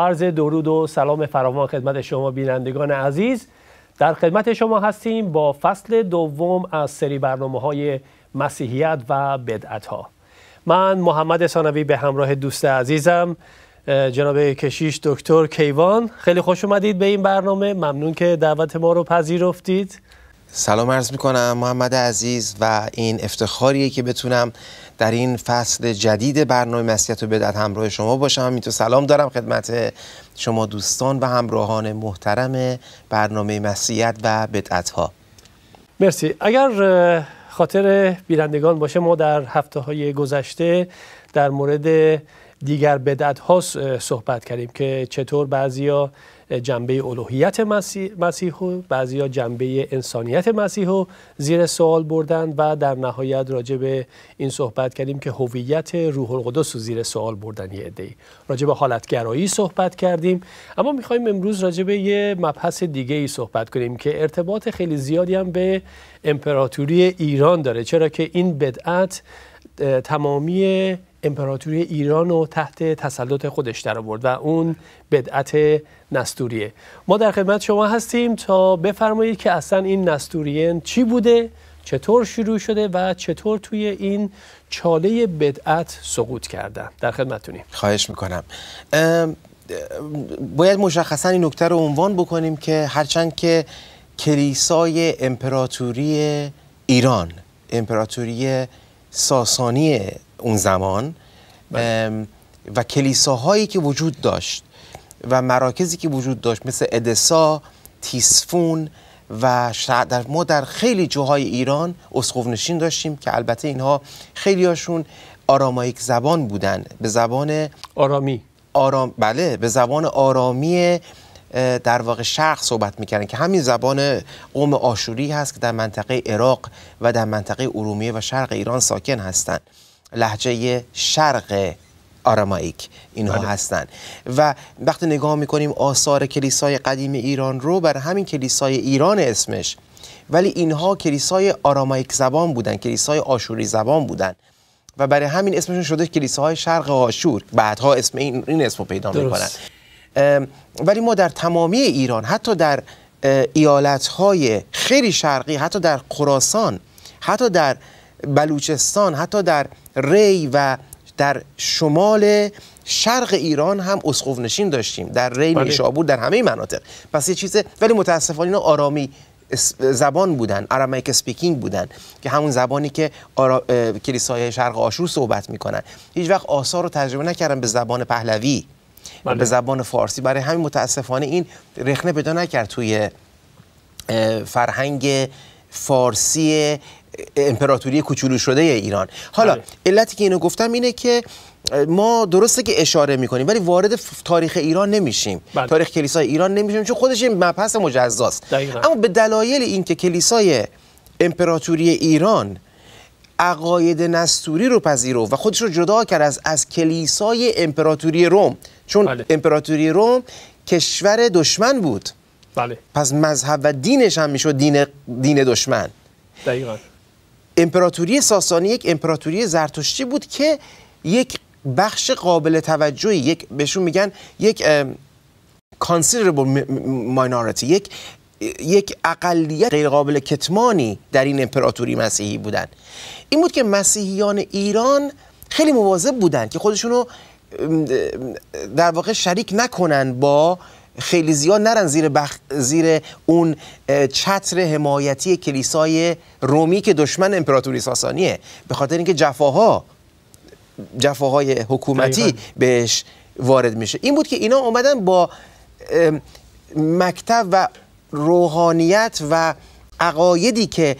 عرض درود و سلام فراوان خدمت شما بینندگان عزیز در خدمت شما هستیم با فصل دوم از سری برنامه های مسیحیت و بدعت ها من محمد سانوی به همراه دوست عزیزم جناب کشیش دکتر کیوان خیلی خوش اومدید به این برنامه ممنون که دعوت ما رو پذیرفتید سلام عرض می کنم محمد عزیز و این افتخاریه که بتونم در این فصل جدید برنامه مسیحیت و بدعت همراه شما باشم تو سلام دارم خدمت شما دوستان و همراهان محترم برنامه مسیحیت و بدعت ها مرسی اگر خاطر بینندگان باشه ما در هفته های گذشته در مورد دیگر بدعت ها صحبت کردیم که چطور بعضیا جنبه الوهیت مسیح, مسیح و ها جنبه انسانیت مسیح و زیر سوال بردن و در نهایت راجع به این صحبت کردیم که هویت روح القدس رو زیر سوال بردن یه عده‌ای راجع به حالتگرایی صحبت کردیم اما میخوایم امروز راجع به یه مبحث دیگه ای صحبت کنیم که ارتباط خیلی زیادی هم به امپراتوری ایران داره چرا که این بدعت تمامی امپراتوری ایران رو تحت تسلط خودش در آورد و اون بدعت نستوریه ما در خدمت شما هستیم تا بفرمایید که اصلا این نستوریه چی بوده چطور شروع شده و چطور توی این چاله بدعت سقوط کردن در خدمتتونیم خواهش میکنم باید مشخصا این نکته رو عنوان بکنیم که هرچند که کلیسای امپراتوری ایران امپراتوری ساسانی اون زمان بله. و کلیساهایی که وجود داشت و مراکزی که وجود داشت مثل ادسا، تیسفون و در ما در خیلی جاهای ایران نشین داشتیم که البته اینها خیلی هاشون آرامایک زبان بودن به زبان آرامی آرام بله به زبان آرامی در واقع شرق صحبت میکردن که همین زبان قوم آشوری هست که در منطقه عراق و در منطقه ارومیه و شرق ایران ساکن هستند لحجه شرق آرامایک اینها بله. هستند و وقتی نگاه میکنیم آثار کلیسای قدیم ایران رو بر همین کلیسای ایران اسمش ولی اینها کلیسای آرامایک زبان بودن کلیسای آشوری زبان بودن و برای همین اسمشون شده کلیسای شرق آشور بعدها اسم این, این اسم رو پیدا میکنن ولی ما در تمامی ایران حتی در ایالتهای خیلی شرقی حتی در خراسان حتی در بلوچستان حتی در ری و در شمال شرق ایران هم اسقف نشین داشتیم در ری بله. نیشابور در همه مناطق پس یه چیزه ولی متاسفانه اینا آرامی زبان بودن ارامیک اسپیکینگ بودن که همون زبانی که آرا... کلیسای شرق آشور صحبت میکنن هیچ وقت آثار رو تجربه نکردن به زبان پهلوی و بله. به زبان فارسی برای همین متاسفانه این رخنه پیدا نکرد توی فرهنگ فارسی امپراتوری کوچولو شده ایران حالا بله. علتی که اینو گفتم اینه که ما درسته که اشاره میکنیم ولی وارد تاریخ ایران نمیشیم بله. تاریخ کلیسای ایران نمیشیم چون خودش این مبحث مجزاست اما به دلایل اینکه کلیسای امپراتوری ایران عقاید نستوری رو پذیرو و خودش رو جدا کرد از از کلیسای امپراتوری روم چون بله. امپراتوری روم کشور دشمن بود بله پس مذهب و دینش هم میشد دین دین دشمن دقیقا امپراتوری ساسانی یک امپراتوری زرتشتی بود که یک بخش قابل توجهی یک بهشون میگن یک considerable minority یک یک اقلیت غیر قابل کتمانی در این امپراتوری مسیحی بودند. این بود که مسیحیان ایران خیلی مواظب بودند که خودشونو در واقع شریک نکنن با خیلی زیاد نرن زیر, بخ... زیر اون چتر حمایتی کلیسای رومی که دشمن امپراتوری ساسانیه به خاطر اینکه جفاها جفاهای حکومتی بهش وارد میشه این بود که اینا اومدن با مکتب و روحانیت و عقایدی که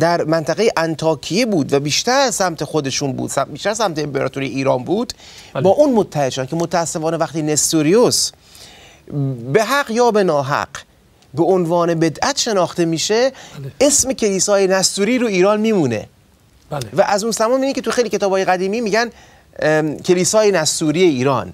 در منطقه انتاکیه بود و بیشتر سمت خودشون بود بیشتر سمت امپراتوری ایران بود بله. با اون متحد شدن که متاسفانه وقتی نستوریوس به حق یا به ناحق به عنوان بدعت شناخته میشه بله. اسم کلیسای نستوری رو ایران میمونه بله. و از اون زمان میدین که تو خیلی کتابای قدیمی میگن کلیسای نستوری ایران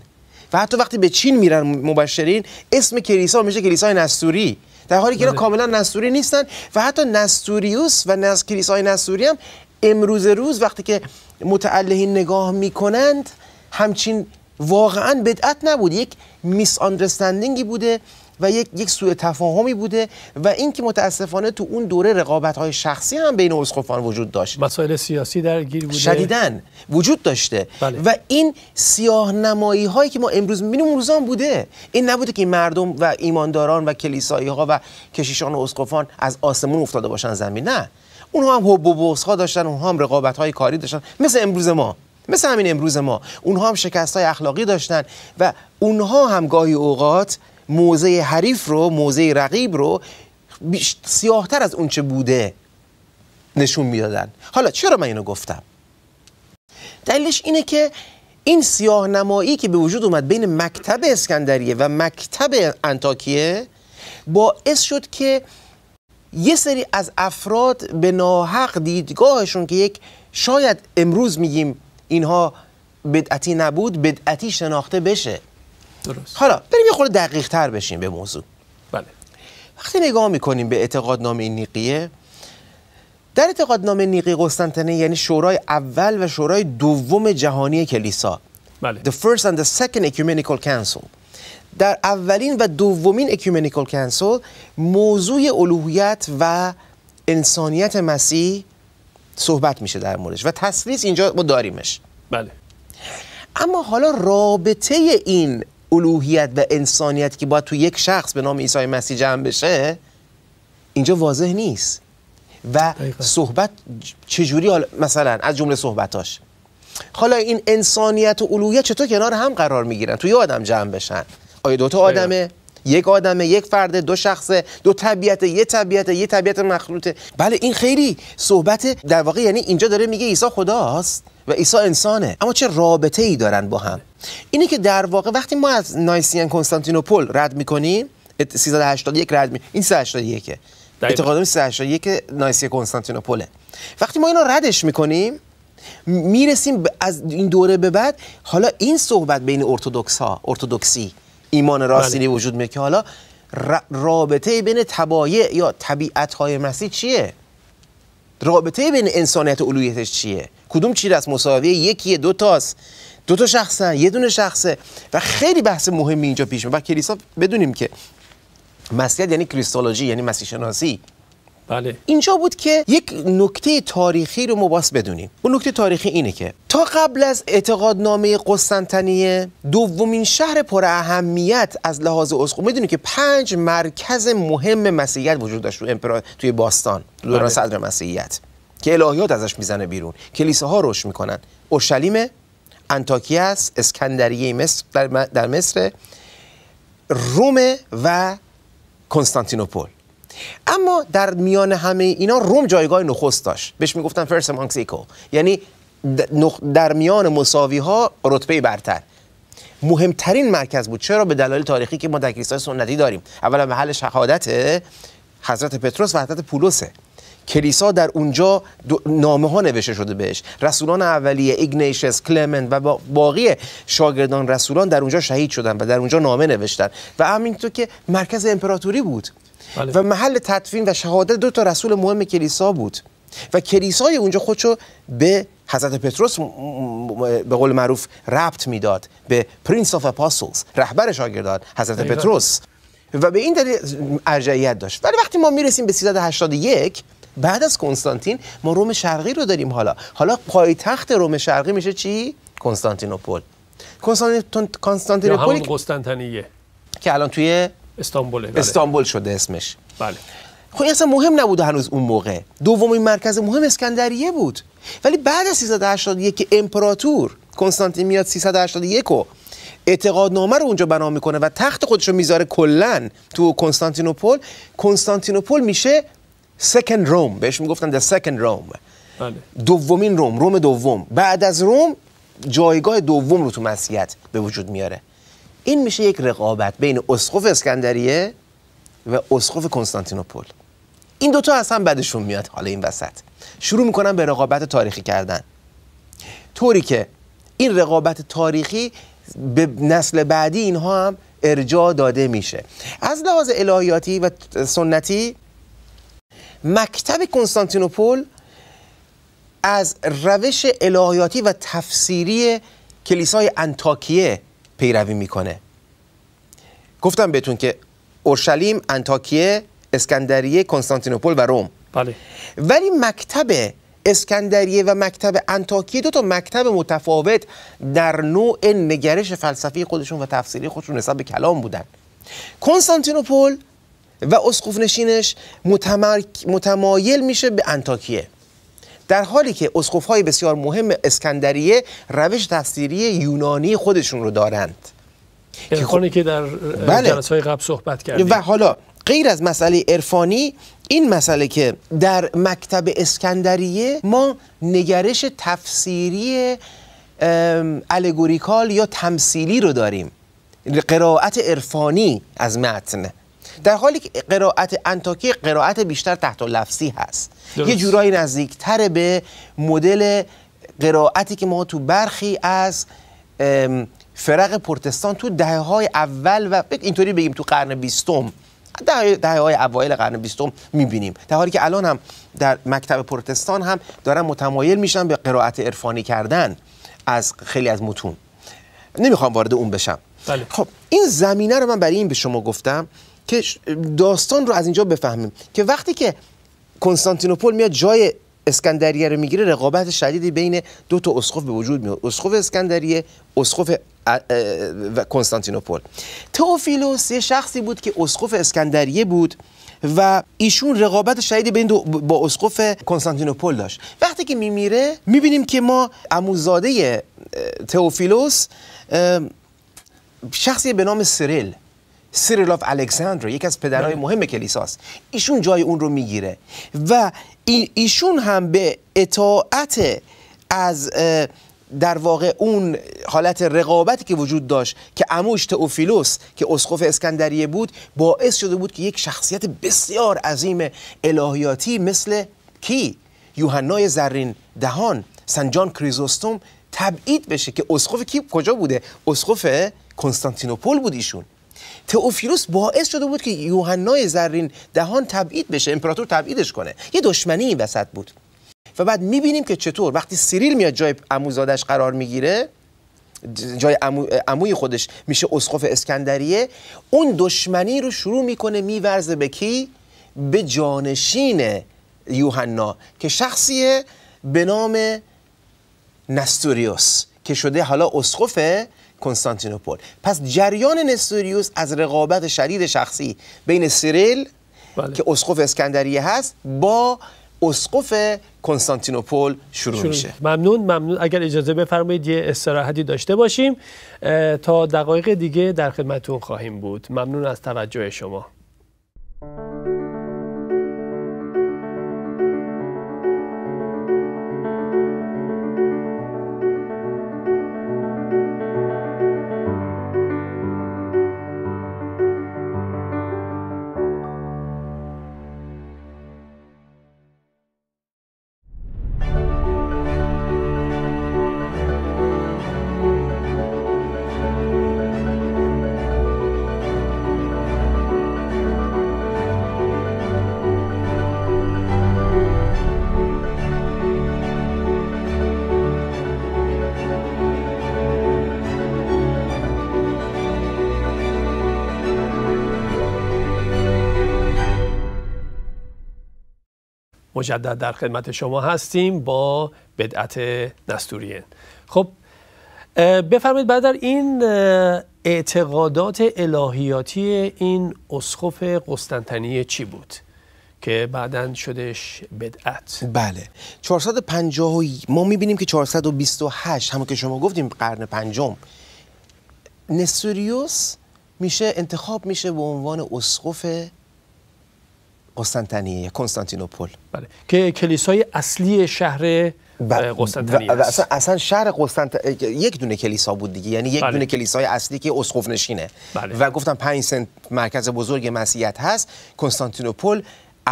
و حتی وقتی به چین میرن مبشرین اسم کلیسا میشه کلیسای نستوری در حالی که بله. کاملا نستوری نیستن و حتی نستوریوس و نست... کلیسای نستوری هم امروز روز وقتی که متعلهین نگاه میکنند همچین واقعا بدعت نبود یک میس آندرستندینگی بوده و یک یک سوء تفاهمی بوده و این که متاسفانه تو اون دوره رقابت های شخصی هم بین اسقفان وجود داشت مسائل سیاسی درگیر بوده شدیدن وجود داشته بله. و این سیاه نمایی هایی که ما امروز میبینیم هم بوده این نبوده که مردم و ایمانداران و کلیسایی ها و کشیشان و اسقفان از آسمون افتاده باشن زمین نه اونها هم حب و ها داشتن اونها هم رقابت های کاری داشتن مثل امروز ما مثل همین امروز ما اونها هم شکست های اخلاقی داشتن و اونها هم گاهی اوقات موزه حریف رو موزه رقیب رو سیاهتر از اونچه بوده نشون میدادن حالا چرا من اینو گفتم دلیلش اینه که این سیاه نمایی که به وجود اومد بین مکتب اسکندریه و مکتب انتاکیه باعث شد که یه سری از افراد به ناحق دیدگاهشون که یک شاید امروز میگیم اینها بدعتی نبود بدعتی شناخته بشه درست حالا بریم یه خورده دقیق تر بشیم به موضوع بله وقتی نگاه میکنیم به اعتقادنامه نیقیه در اعتقادنامه نیقی قسطنطنیه یعنی شورای اول و شورای دوم جهانی کلیسا بله The first and the second ecumenical council در اولین و دومین ecumenical council موضوع الوهیت و انسانیت مسیح صحبت میشه در موردش و تسلیس اینجا ما داریمش بله اما حالا رابطه این الوهیت و انسانیت که باید تو یک شخص به نام عیسی مسیح جمع بشه اینجا واضح نیست و صحبت چجوری حالا مثلا از جمله صحبتاش حالا این انسانیت و الوهیت چطور کنار هم قرار میگیرن یه آدم جمع بشن آیا دوتا آدمه یک آدم یک فرد دو شخص دو طبیعت یه طبیعت یه طبیعت مخلوطه بله این خیلی صحبت در واقع یعنی اینجا داره میگه عیسی خداست و عیسی انسانه اما چه رابطه ای دارن با هم اینه که در واقع وقتی ما از نایسین کنستانتینوپل رد میکنیم 381 رد می این 381 من 381 نایسی کنستانتینوپله وقتی ما اینو ردش میکنیم میرسیم از این دوره به بعد حالا این صحبت بین ارتودکس ها ارتودکسی ایمان راستینی بله. وجود میاد که حالا رابطه بین تبایع یا طبیعت های مسیح چیه رابطه بین انسانیت و الوهیتش چیه کدوم چیز از مساوی یکیه دو تاست دو تا شخصن یه دونه شخصه و خیلی بحث مهمی اینجا پیش میاد و کلیسا بدونیم که مسیحیت یعنی کریستولوژی یعنی مسیح شناسی بله. اینجا بود که یک نکته تاریخی رو مباس بدونیم اون نکته تاریخی اینه که تا قبل از اعتقادنامه قسطنطنیه دومین شهر پر اهمیت از لحاظ اسقف میدونی که پنج مرکز مهم مسیحیت وجود داشت توی باستان دوران بله. صدر مسیحیت که الهیات ازش میزنه بیرون کلیساها رشد میکنن اورشلیم انتاکیه است اسکندریه مصر در, در مصر روم و کنستانتینوپل اما در میان همه اینا روم جایگاه نخست داشت بهش میگفتن فرس مانکسیکو یعنی در میان مساوی ها رتبه برتر مهمترین مرکز بود چرا به دلایل تاریخی که ما در کلیسای سنتی داریم اولا محل شهادت حضرت پتروس و حضرت پولسه کلیسا در اونجا نامه ها نوشته شده بهش رسولان اولیه ایگنیشس کلمنت و با باقی شاگردان رسولان در اونجا شهید شدن و در اونجا نامه نوشتن و همینطور که مرکز امپراتوری بود بله. و محل تدفین و شهادت دو تا رسول مهم کلیسا بود و کلیسای اونجا خودشو به حضرت پتروس به قول معروف ربط میداد به پرینس آف اپاستلز رهبر شاگردان حضرت پتروس و به این دلیل ارجعیت داشت ولی وقتی ما میرسیم به 381 بعد از کنستانتین ما روم شرقی رو داریم حالا حالا پایتخت روم شرقی میشه چی کنستانتینوپل کنستانتین... کنستانتینوپل که الان توی استانبول بله. استانبول شده اسمش بله خب اصلا مهم نبود هنوز اون موقع دومین مرکز مهم اسکندریه بود ولی بعد از 381 که امپراتور کنستانتین میاد 381 و اعتقادنامه رو اونجا بنا میکنه و تخت خودش رو میذاره کلا تو کنستانتینوپل کنستانتینوپل میشه سکند روم بهش میگفتن در سکند روم دومین روم روم دوم بعد از روم جایگاه دوم رو تو مسیحیت به وجود میاره این میشه یک رقابت بین اسقف اسکندریه و اسقف کنستانتینوپل این دوتا از هم بدشون میاد حالا این وسط شروع میکنن به رقابت تاریخی کردن طوری که این رقابت تاریخی به نسل بعدی اینها هم ارجاع داده میشه از لحاظ الهیاتی و سنتی مکتب کنستانتینوپل از روش الهیاتی و تفسیری کلیسای انتاکیه پیروی میکنه گفتم بهتون که اورشلیم، انتاکیه، اسکندریه، کنستانتینوپل و روم بله. ولی مکتب اسکندریه و مکتب انتاکیه دو تا مکتب متفاوت در نوع نگرش فلسفی خودشون و تفسیری خودشون نسبت به کلام بودن کنستانتینوپل و اسقف نشینش متمایل میشه به انتاکیه در حالی که های بسیار مهم اسکندریه روش تفسیری یونانی خودشون رو دارند یعنی که خب- که در بله. قبل صحبت کردیم و حالا غیر از مسئله عرفانی این مسئله که در مکتب اسکندریه ما نگرش تفسیری الگوریکال یا تمثیلی رو داریم قرائت عرفانی از متن در حالی که قرائت انتاکی قرائت بیشتر تحت لفظی هست یه جورایی نزدیکتر به مدل قرائتی که ما تو برخی از فرق پرتستان تو دهه های اول و اینطوری بگیم تو قرن بیستم دهه های اوایل قرن بیستم میبینیم در حالی که الان هم در مکتب پرتستان هم دارن متمایل میشن به قرائت عرفانی کردن از خیلی از متون نمیخوام وارد اون بشم بله. خب این زمینه رو من برای این به شما گفتم که داستان رو از اینجا بفهمیم که وقتی که کنستانتینوپل میاد جای اسکندریه رو میگیره رقابت شدیدی بین دو تا اسقف به وجود میاد اسقف اسکندریه اسقف و کنستانتینوپل تئوفیلوس یه شخصی بود که اسقف اسکندریه بود و ایشون رقابت شدیدی بین دو با اسقف کنستانتینوپل داشت وقتی که میمیره میبینیم که ما عموزاده تئوفیلوس شخصی به نام سریل سیریلاف الکساندر یکی از پدرهای بله. مهم کلیساست ایشون جای اون رو میگیره و ایشون هم به اطاعت از در واقع اون حالت رقابتی که وجود داشت که اموش تئوفیلوس که اسقف اسکندریه بود باعث شده بود که یک شخصیت بسیار عظیم الهیاتی مثل کی یوحنای زرین دهان جان کریزوستوم تبعید بشه که اسقف کی کجا بوده اسقف کنستانتینوپل بود ایشون تئوفیلوس باعث شده بود که یوحنای زرین دهان تبعید بشه امپراتور تبعیدش کنه یه دشمنی این وسط بود و بعد میبینیم که چطور وقتی سیریل میاد جای اموزادش قرار میگیره جای امو، اموی خودش میشه اسقف اسکندریه اون دشمنی رو شروع میکنه میورزه به کی به جانشین یوحنا که شخصیه به نام نستوریوس که شده حالا اسقف کنستانتینوپل پس جریان نستوریوس از رقابت شدید شخصی بین سیریل بله. که اسقف اسکندریه هست با اسقف کنستانتینوپل شروع, شروع میشه ممنون ممنون اگر اجازه بفرمایید یه استراحتی داشته باشیم تا دقایق دیگه در خدمتون خواهیم بود ممنون از توجه شما مجدد در خدمت شما هستیم با بدعت نستورین خب بفرمایید در این اعتقادات الهیاتی این اسخف قسطنطنیه چی بود که بعدا شدش بدعت بله 450 ما میبینیم که 428 همون که شما گفتیم قرن پنجم نستوریوس میشه انتخاب میشه به عنوان اسقف قسطنطنیه کنستانتینوپل بله که کلیسای اصلی شهر قسطنطنیه اصلا, اصلا شهر قسطنط یک دونه کلیسا بود دیگه یعنی یک بله. دونه کلیسای اصلی که اسقف نشینه بله. و گفتم 5 سنت مرکز بزرگ مسیحیت هست کنستانتینوپل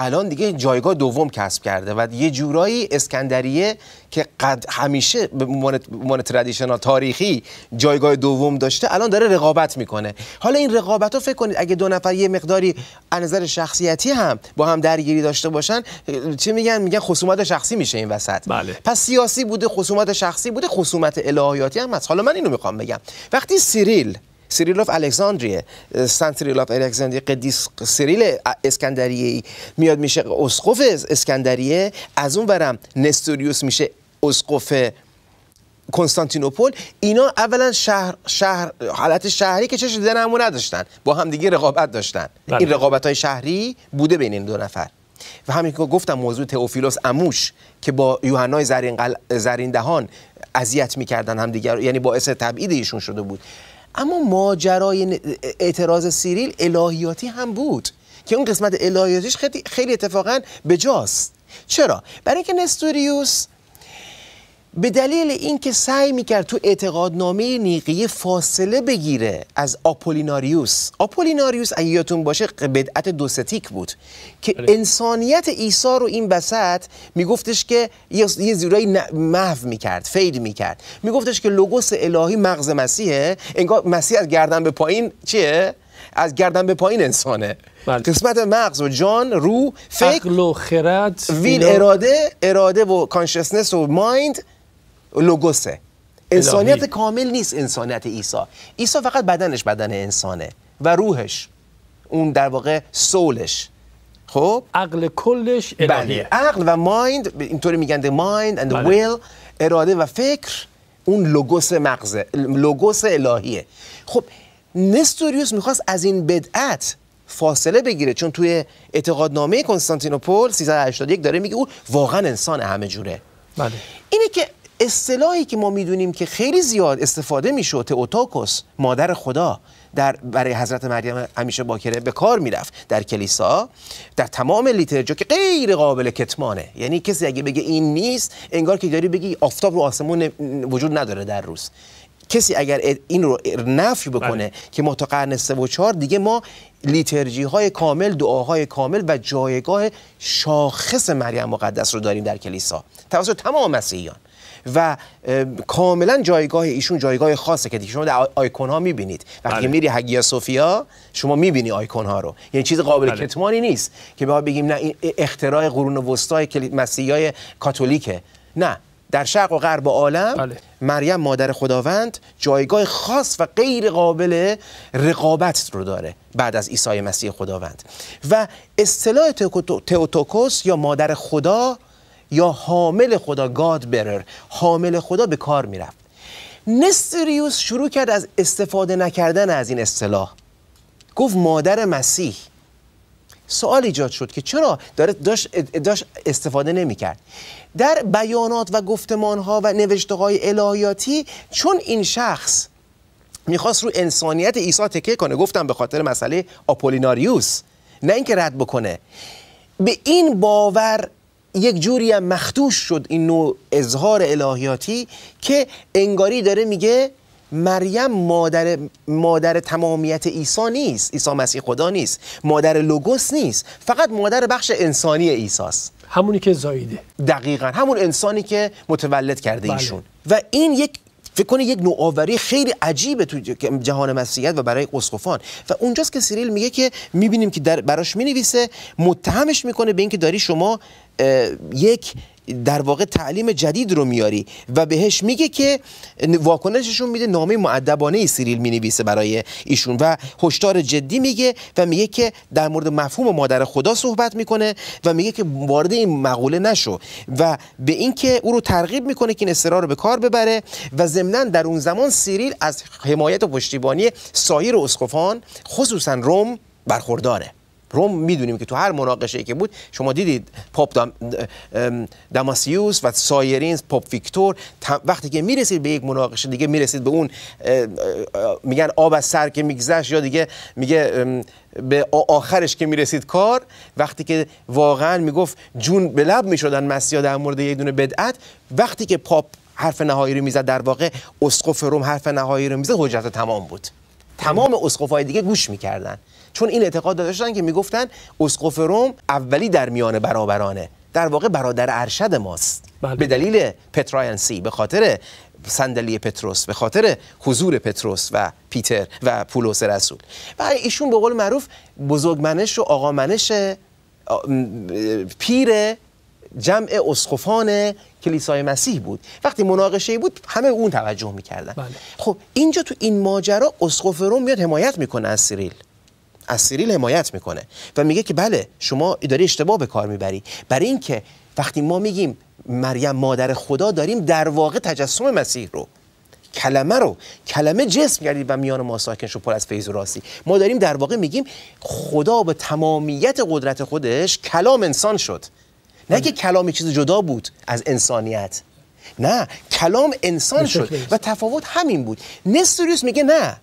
الان دیگه جایگاه دوم کسب کرده و یه جورایی اسکندریه که قد همیشه به عنوان تردیشنال تاریخی جایگاه دوم داشته الان داره رقابت میکنه حالا این رقابت رو فکر کنید اگه دو نفر یه مقداری از نظر شخصیتی هم با هم درگیری داشته باشن چه میگن میگن خصومت شخصی میشه این وسط بله. پس سیاسی بوده خصومت شخصی بوده خصومت الهیاتی هم هست حالا من اینو میخوام بگم وقتی سیریل سیریلوف الکساندریه سن آف الکساندریه قدیس سریل اسکندریه میاد میشه اسقف اسکندریه از اون برم نستوریوس میشه اسقف کنستانتینوپل اینا اولا شهر شهر حالت شهری که چه شده نمو نداشتن با همدیگه رقابت داشتن این بله. رقابت های شهری بوده بین این دو نفر و همین که گفتم موضوع تئوفیلوس اموش که با یوحنای زرین, قل... زرین دهان اذیت میکردن همدیگه یعنی باعث تبعید ایشون شده بود اما ماجرای اعتراض سیریل الهیاتی هم بود که اون قسمت الهیاتیش خیلی اتفاقا بجاست چرا برای اینکه نستوریوس به دلیل اینکه سعی میکرد تو اعتقادنامه نیقیه فاصله بگیره از آپولیناریوس آپولیناریوس اگه یادتون باشه بدعت دوستیک بود که بله. انسانیت عیسی رو این وسط میگفتش که یه زیرایی محو میکرد فید میکرد میگفتش که لوگوس الهی مغز مسیحه انگار مسیح از گردن به پایین چیه از گردن به پایین انسانه بله. قسمت مغز و جان رو فکر عقل و خرد ویل اراده اراده و کانشسنس و مایند لوگوسه انسانیت کامل نیست انسانیت عیسی عیسی فقط بدنش بدن انسانه و روحش اون در واقع سولش خب عقل کلش الهیه بله. عقل و مایند اینطوری میگن the mind and the بله. اراده و فکر اون لوگوس مغزه لوگوس الهیه خب نستوریوس میخواست از این بدعت فاصله بگیره چون توی اعتقادنامه کنستانتینوپل 381 داره میگه او واقعا انسان همه جوره بله. اینه که اصطلاحی که ما میدونیم که خیلی زیاد استفاده میشد تئوتاکوس مادر خدا در برای حضرت مریم همیشه باکره به کار میرفت در کلیسا در تمام لیترجا که غیر قابل کتمانه یعنی کسی اگه بگه این نیست انگار که داری بگی آفتاب رو آسمون وجود نداره در روز کسی اگر این رو نفی بله. بکنه که ما تا قرن سه و چهار دیگه ما لیترژی های کامل دعاهای کامل و جایگاه شاخص مریم مقدس رو داریم در کلیسا توسط تمام مسیحیان و کاملا جایگاه ایشون جایگاه خاصه که دیگه شما در آیکون ها میبینید وقتی بله. میری هگیا سوفیا شما میبینی آیکون ها رو یعنی چیز قابل بله. کتمانی نیست که ما بگیم نه این اختراع قرون وسطای مسیحای کاتولیکه نه در شرق و غرب عالم بله. مریم مادر خداوند جایگاه خاص و غیر قابل رقابت رو داره بعد از عیسی مسیح خداوند و اصطلاح تئوتوکوس یا مادر خدا یا حامل خدا گاد برر حامل خدا به کار میرفت نستریوس شروع کرد از استفاده نکردن از این اصطلاح گفت مادر مسیح سوال ایجاد شد که چرا داره داشت, استفاده نمی کرد در بیانات و ها و نوشته های الهیاتی چون این شخص میخواست رو انسانیت عیسی تکیه کنه گفتم به خاطر مسئله آپولیناریوس نه اینکه رد بکنه به این باور یک جوری هم مختوش شد این نوع اظهار الهیاتی که انگاری داره میگه مریم مادر, مادر تمامیت عیسی نیست عیسی مسیح خدا نیست مادر لوگوس نیست فقط مادر بخش انسانی عیساست همونی که زاییده دقیقا همون انسانی که متولد کرده بله. ایشون و این یک فکر کنید یک نوآوری خیلی عجیبه تو جهان مسیحیت و برای اسقفان و اونجاست که سیریل میگه که میبینیم که در براش مینویسه متهمش میکنه به اینکه داری شما یک در واقع تعلیم جدید رو میاری و بهش میگه که واکنششون میده نامه معدبانه سیریل مینویسه برای ایشون و هشدار جدی میگه و میگه که در مورد مفهوم مادر خدا صحبت میکنه و میگه که وارد این مقوله نشو و به اینکه او رو ترغیب میکنه که این اصرار رو به کار ببره و ضمنا در اون زمان سیریل از حمایت و پشتیبانی سایر اسقفان خصوصا روم برخورداره روم میدونیم که تو هر مناقشه که بود شما دیدید پاپ داماسیوس و سایرین پاپ ویکتور وقتی که میرسید به یک مناقشه دیگه میرسید به اون میگن آب از سر که میگذشت یا دیگه میگه به آخرش که میرسید کار وقتی که واقعا میگفت جون به لب میشدن مسیحا در مورد یک دونه بدعت وقتی که پاپ حرف نهایی رو میزد در واقع اسقف روم حرف نهایی رو میزد حجت تمام بود تمام اسقفای دیگه گوش میکردن چون این اعتقاد داشتن که میگفتن اسقف روم اولی در میان برابرانه در واقع برادر ارشد ماست بله. به دلیل پتراینسی به خاطر صندلی پتروس به خاطر حضور پتروس و پیتر و پولس رسول و ایشون به قول معروف بزرگمنش و آقامنش پیر جمع اسقفان کلیسای مسیح بود وقتی مناقشه بود همه اون توجه میکردن بله. خب اینجا تو این ماجرا اسقف روم میاد حمایت میکنه از سیریل از سریل حمایت میکنه و میگه که بله شما داری اشتباه به کار میبری برای اینکه وقتی ما میگیم مریم مادر خدا داریم در واقع تجسم مسیح رو کلمه رو کلمه جسم کردید یعنی و میان ما ساکن شد پر از فیض و راستی ما داریم در واقع میگیم خدا به تمامیت قدرت خودش کلام انسان شد نه که کلام چیز جدا بود از انسانیت نه کلام انسان شد و تفاوت همین بود نستوریوس میگه نه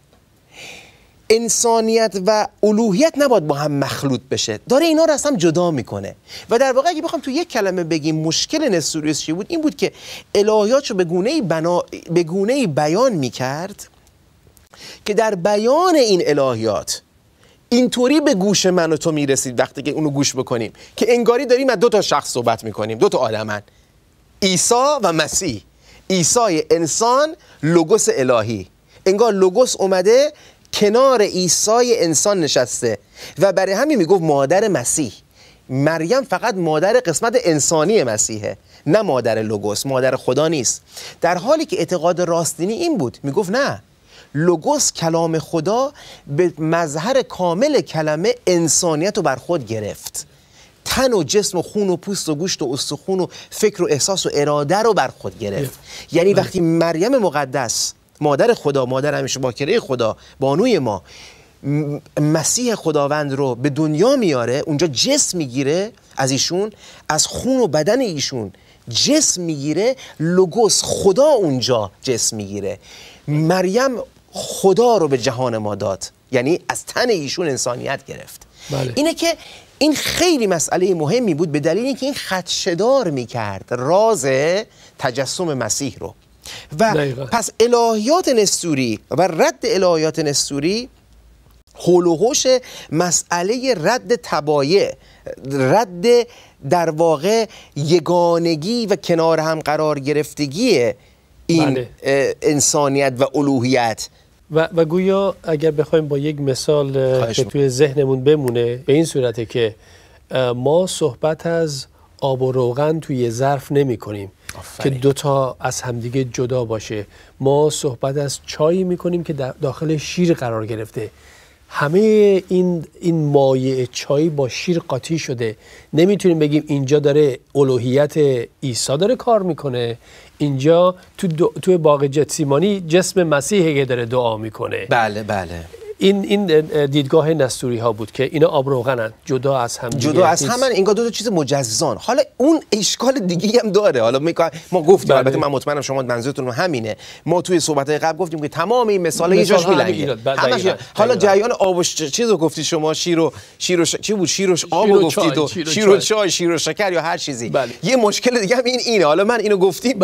انسانیت و الوهیت نباید با هم مخلوط بشه داره اینا رو از هم جدا میکنه و در واقع اگه بخوام تو یک کلمه بگیم مشکل نسوریوس چی بود این بود که الهیات رو به گونه بنا... به گونه بیان میکرد که در بیان این الهیات اینطوری به گوش من و تو میرسید وقتی که اونو گوش بکنیم که انگاری داریم از دو تا شخص صحبت میکنیم دو تا آدمن عیسی و مسیح عیسی انسان لوگوس الهی انگار لوگوس اومده کنار عیسی انسان نشسته و برای همین میگفت مادر مسیح مریم فقط مادر قسمت انسانی مسیحه نه مادر لوگوس مادر خدا نیست در حالی که اعتقاد راستینی این بود میگفت نه لوگوس کلام خدا به مظهر کامل کلمه انسانیت رو بر خود گرفت تن و جسم و خون و پوست و گوشت و استخون و فکر و احساس و اراده رو بر خود گرفت یعنی وقتی مریم مقدس مادر خدا مادر همیشه باکره خدا بانوی ما مسیح خداوند رو به دنیا میاره اونجا جسم میگیره از ایشون از خون و بدن ایشون جسم میگیره لوگوس خدا اونجا جسم میگیره مریم خدا رو به جهان ما داد یعنی از تن ایشون انسانیت گرفت بله. اینه که این خیلی مسئله مهمی بود به دلیل اینکه این خدشدار میکرد راز تجسم مسیح رو و پس الهیات نستوری و رد الهیات نستوری حول مسئله رد تبایه رد در واقع یگانگی و کنار هم قرار گرفتگی این بله. انسانیت و الوهیت و, و گویا اگر بخوایم با یک مثال که توی ذهنمون بمونه به این صورته که ما صحبت از آب و روغن توی ظرف نمی کنیم که دوتا از همدیگه جدا باشه ما صحبت از چایی میکنیم که داخل شیر قرار گرفته همه این این مایع چای با شیر قاطی شده نمیتونیم بگیم اینجا داره الوهیت عیسی داره کار میکنه اینجا تو تو باغ جتسیمانی جسم مسیحه که داره دعا میکنه بله بله این این دیدگاه نستوری ها بود که اینا آب روغنن جدا از هم جدا از هم این دو تا چیز مجزان حالا اون اشکال دیگه هم داره حالا ما گفتیم بله. البته من مطمئنم شما منظورتون همینه ما توی صحبت های قبل گفتیم که تمام این مثال یه جاش میلنگه بله، حالا جریان آب و چیز رو گفتی شما شیر و شیر و ش... چی بود شیر و ش... آب و گفتید و شیر و چای شیر و شکر یا هر چیزی بله. یه مشکل دیگه هم این اینه حالا من اینو گفتیم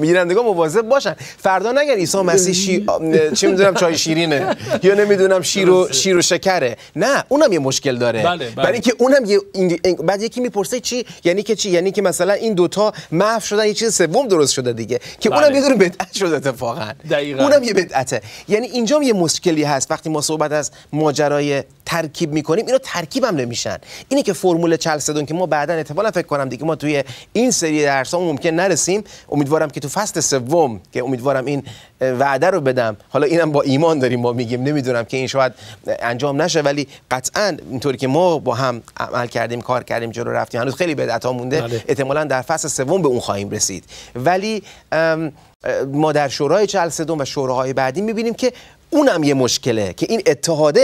بینندگان مواظب باشن فردا نگن عیسی مسیح چی میدونم چای شیرینه یا نمیدونم خب شیر و شیر شکره نه اونم یه مشکل داره بله برای بله. اینکه اونم بعد یکی میپرسه چی یعنی که چی یعنی که مثلا این دوتا محو شدن یه چیز سوم درست شده دیگه که بله. اونم یه دور بدعت شده اتفاقا دقیقا. اونم یه بدعته یعنی اینجا یه مشکلی هست وقتی ما صحبت از ماجرای ترکیب میکنیم اینو ترکیب هم نمیشن اینه که فرمول چلسدون که ما بعدا اتفاقا فکر کنم دیگه ما توی این سری درس ها ممکن نرسیم امیدوارم که تو فصل سوم که امیدوارم این وعده رو بدم حالا اینم با ایمان داریم ما میگیم نمیدونم که این شاید انجام نشه ولی قطعا اینطوری که ما با هم عمل کردیم کار کردیم جلو رفتیم هنوز خیلی بدعتا مونده بله. احتمالا در فصل سوم به اون خواهیم رسید ولی ما در شورای چهل دوم و شوراهای بعدی میبینیم که اونم یه مشکله که این اتحاده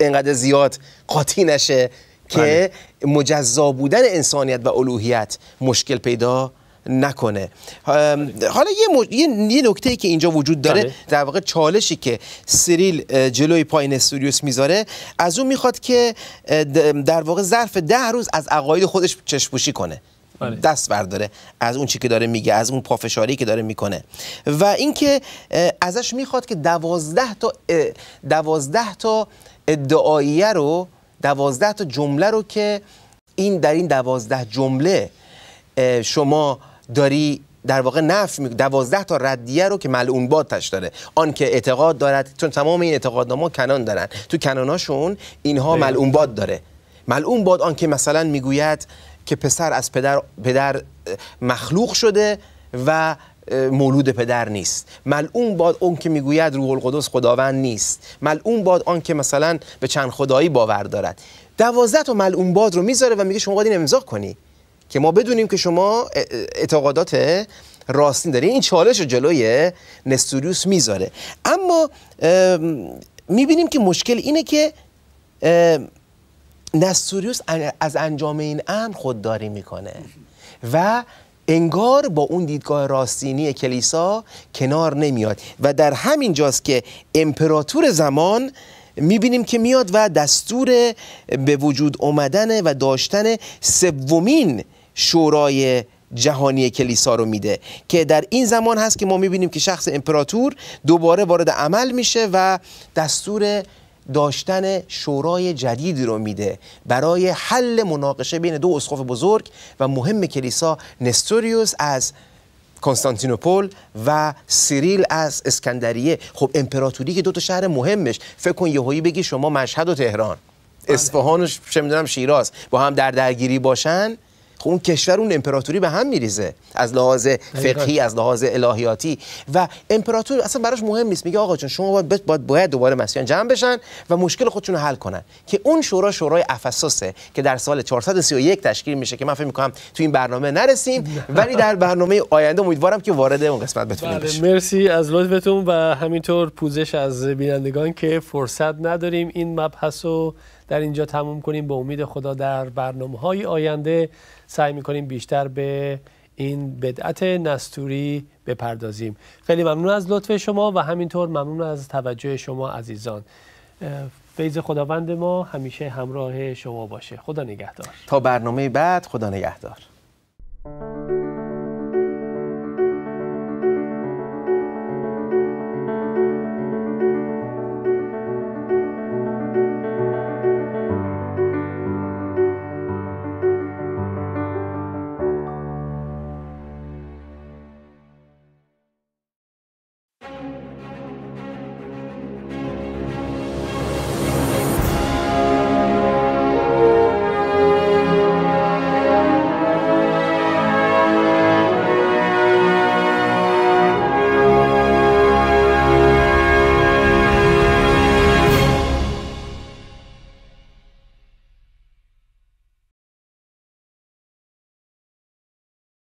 انقدر, زیاد قاطی نشه که بله. مجزا بودن انسانیت و الوهیت مشکل پیدا نکنه حالا یه, مج... یه نکته که اینجا وجود داره بله. در واقع چالشی که سریل جلوی پایین استوریوس میذاره از اون میخواد که در واقع ظرف ده روز از عقاید خودش چشپوشی کنه دست بله. دست برداره از اون چی که داره میگه از اون پافشاری که داره میکنه و اینکه ازش میخواد که دوازده تا دوازده تا ادعاییه رو دوازده تا جمله رو که این در این دوازده جمله شما داری در واقع نف دوازده تا ردیه رو که ملعون بادش داره آن که اعتقاد دارد چون تمام این اعتقادنامه کنان دارن تو کناناشون اینها بله. ملعون باد داره ملعون باد آن که مثلا میگوید که پسر از پدر پدر مخلوق شده و مولود پدر نیست ملعون باد اون که میگوید روح القدس خداوند نیست ملعون باد آن که مثلا به چند خدایی باور دارد دوازده تا ملعون باد رو میذاره و میگه شما باید این امضا کنی که ما بدونیم که شما اعتقادات راستین داری این چالش رو جلوی نستوریوس میذاره اما میبینیم که مشکل اینه که نستوریوس از انجام این امر خودداری میکنه و انگار با اون دیدگاه راستینی کلیسا کنار نمیاد و در همین جاست که امپراتور زمان میبینیم که میاد و دستور به وجود آمدن و داشتن سومین شورای جهانی کلیسا رو میده که در این زمان هست که ما میبینیم که شخص امپراتور دوباره وارد عمل میشه و دستور داشتن شورای جدیدی رو میده برای حل مناقشه بین دو اسقف بزرگ و مهم کلیسا نستوریوس از کنستانتینوپول و سیریل از اسکندریه خب امپراتوری که دو تا شهر مهمش فکر کن یهویی بگی شما مشهد و تهران اسفهان و چه شیراز با هم در درگیری باشن خب اون کشور اون امپراتوری به هم میریزه از لحاظ فقهی از لحاظ الهیاتی و امپراتور اصلا براش مهم نیست میگه آقا چون شما باید, باید, باید دوباره مسیحان جمع بشن و مشکل خودشون رو حل کنن که اون شورا شورای افسوسه که در سال 431 تشکیل میشه که من فکر میکنم تو این برنامه نرسیم ولی در برنامه آینده امیدوارم که وارد اون قسمت بتونیم بله، بشیم مرسی از لطفتون و همینطور پوزش از بینندگان که فرصت نداریم این مبحث در اینجا تموم کنیم به امید خدا در برنامه های آینده سعی میکنیم بیشتر به این بدعت نستوری بپردازیم خیلی ممنون از لطف شما و همینطور ممنون از توجه شما عزیزان فیض خداوند ما همیشه همراه شما باشه خدا نگهدار تا برنامه بعد خدا نگهدار